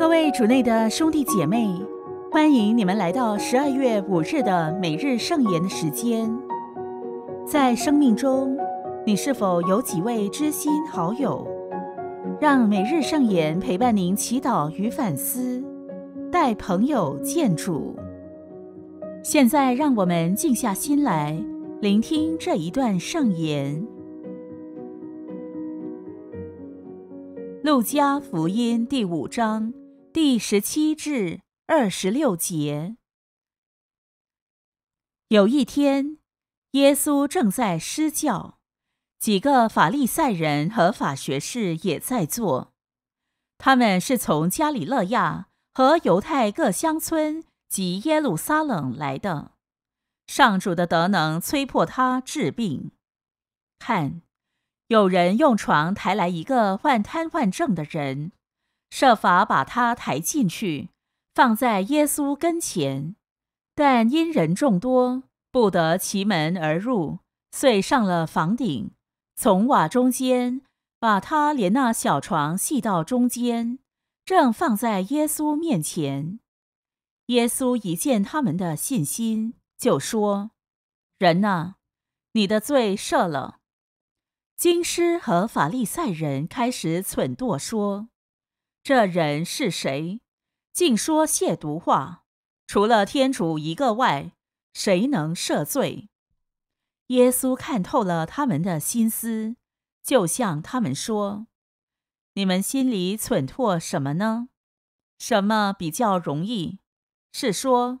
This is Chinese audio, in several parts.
各位主内的兄弟姐妹，欢迎你们来到十二月五日的每日圣言的时间。在生命中，你是否有几位知心好友？让每日圣言陪伴您祈祷与反思，带朋友见主。现在，让我们静下心来聆听这一段圣言。路加福音第五章。第十七至二十六节。有一天，耶稣正在施教，几个法利赛人和法学士也在做。他们是从加里勒亚和犹太各乡村及耶路撒冷来的。上主的德能催迫他治病。看，有人用床抬来一个万瘫万症的人。设法把他抬进去，放在耶稣跟前，但因人众多，不得其门而入，遂上了房顶，从瓦中间把他连那小床系到中间，正放在耶稣面前。耶稣一见他们的信心，就说：“人呐，你的罪赦了。”京师和法利赛人开始蠢惰说。这人是谁？竟说亵渎话！除了天主一个外，谁能赦罪？耶稣看透了他们的心思，就向他们说：“你们心里忖度什么呢？什么比较容易？是说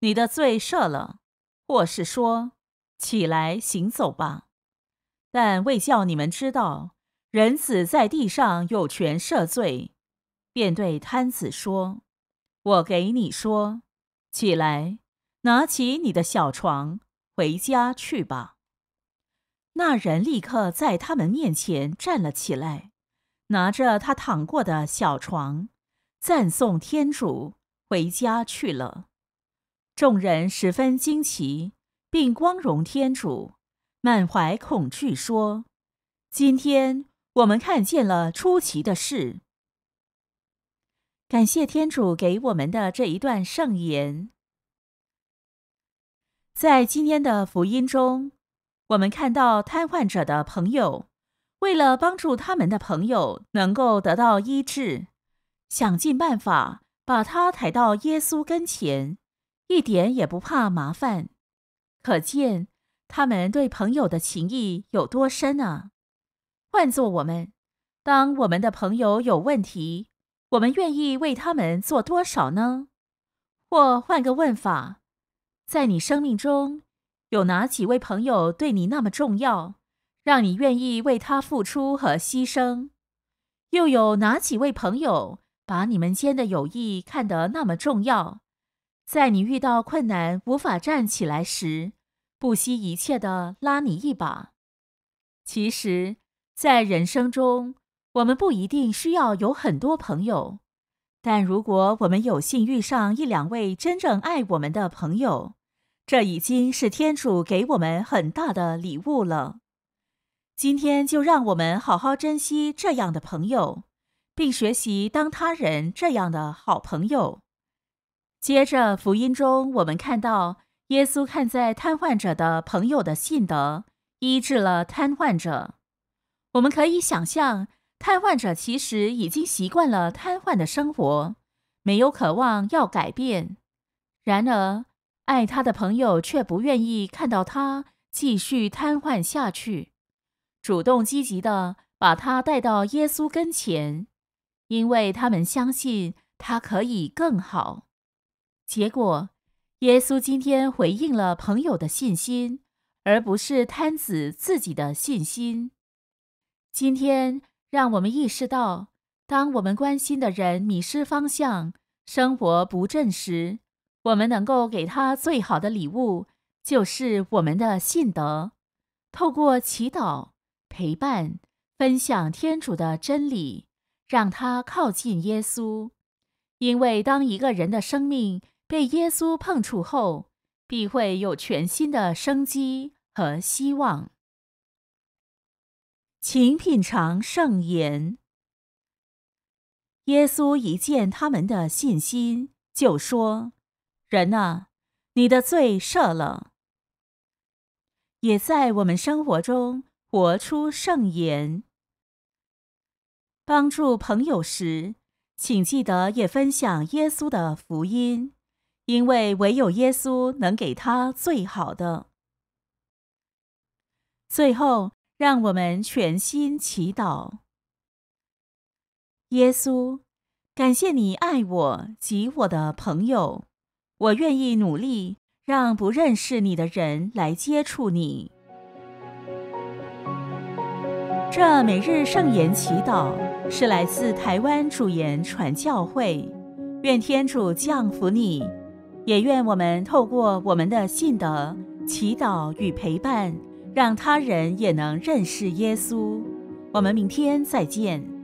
你的罪赦了，或是说起来行走吧？但未叫你们知道，人死在地上有权赦罪。”便对摊子说：“我给你说，起来，拿起你的小床，回家去吧。”那人立刻在他们面前站了起来，拿着他躺过的小床，赞颂天主，回家去了。众人十分惊奇，并光荣天主，满怀恐惧说：“今天我们看见了出奇的事。”感谢天主给我们的这一段圣言。在今天的福音中，我们看到瘫痪者的朋友，为了帮助他们的朋友能够得到医治，想尽办法把他抬到耶稣跟前，一点也不怕麻烦。可见他们对朋友的情谊有多深啊！换做我们，当我们的朋友有问题，我们愿意为他们做多少呢？或换个问法，在你生命中有哪几位朋友对你那么重要，让你愿意为他付出和牺牲？又有哪几位朋友把你们间的友谊看得那么重要，在你遇到困难无法站起来时，不惜一切的拉你一把？其实，在人生中。我们不一定需要有很多朋友，但如果我们有幸遇上一两位真正爱我们的朋友，这已经是天主给我们很大的礼物了。今天就让我们好好珍惜这样的朋友，并学习当他人这样的好朋友。接着福音中，我们看到耶稣看在瘫痪者的朋友的信德，医治了瘫痪者。我们可以想象。瘫痪者其实已经习惯了瘫痪的生活，没有渴望要改变。然而，爱他的朋友却不愿意看到他继续瘫痪下去，主动积极的把他带到耶稣跟前，因为他们相信他可以更好。结果，耶稣今天回应了朋友的信心，而不是摊子自己的信心。今天。让我们意识到，当我们关心的人迷失方向、生活不振时，我们能够给他最好的礼物，就是我们的信德。透过祈祷、陪伴、分享天主的真理，让他靠近耶稣。因为当一个人的生命被耶稣碰触后，必会有全新的生机和希望。请品尝圣言。耶稣一见他们的信心，就说：“人啊，你的罪赦了。”也在我们生活中活出圣言。帮助朋友时，请记得也分享耶稣的福音，因为唯有耶稣能给他最好的。最后。让我们全心祈祷，耶稣，感谢你爱我及我的朋友。我愿意努力让不认识你的人来接触你。这每日圣言祈祷是来自台湾主言传教会。愿天主降福你，也愿我们透过我们的信的祈祷与陪伴。让他人也能认识耶稣。我们明天再见。